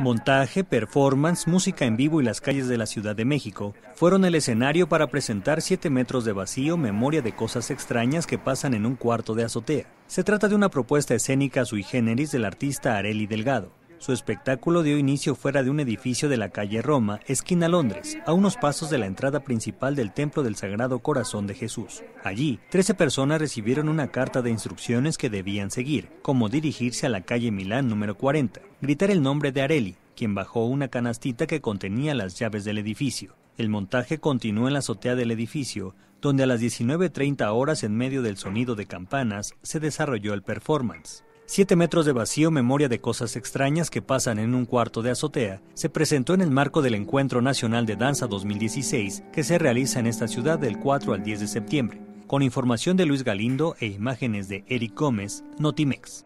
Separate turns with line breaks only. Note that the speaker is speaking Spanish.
Montaje, performance, música en vivo y las calles de la Ciudad de México fueron el escenario para presentar 7 metros de vacío, memoria de cosas extrañas que pasan en un cuarto de azotea. Se trata de una propuesta escénica sui generis del artista Areli Delgado. Su espectáculo dio inicio fuera de un edificio de la calle Roma, esquina Londres, a unos pasos de la entrada principal del Templo del Sagrado Corazón de Jesús. Allí, 13 personas recibieron una carta de instrucciones que debían seguir, como dirigirse a la calle Milán número 40, gritar el nombre de Areli, quien bajó una canastita que contenía las llaves del edificio. El montaje continuó en la azotea del edificio, donde a las 19.30 horas en medio del sonido de campanas se desarrolló el performance. 7 metros de vacío, memoria de cosas extrañas que pasan en un cuarto de azotea, se presentó en el marco del Encuentro Nacional de Danza 2016 que se realiza en esta ciudad del 4 al 10 de septiembre, con información de Luis Galindo e imágenes de Eric Gómez, Notimex.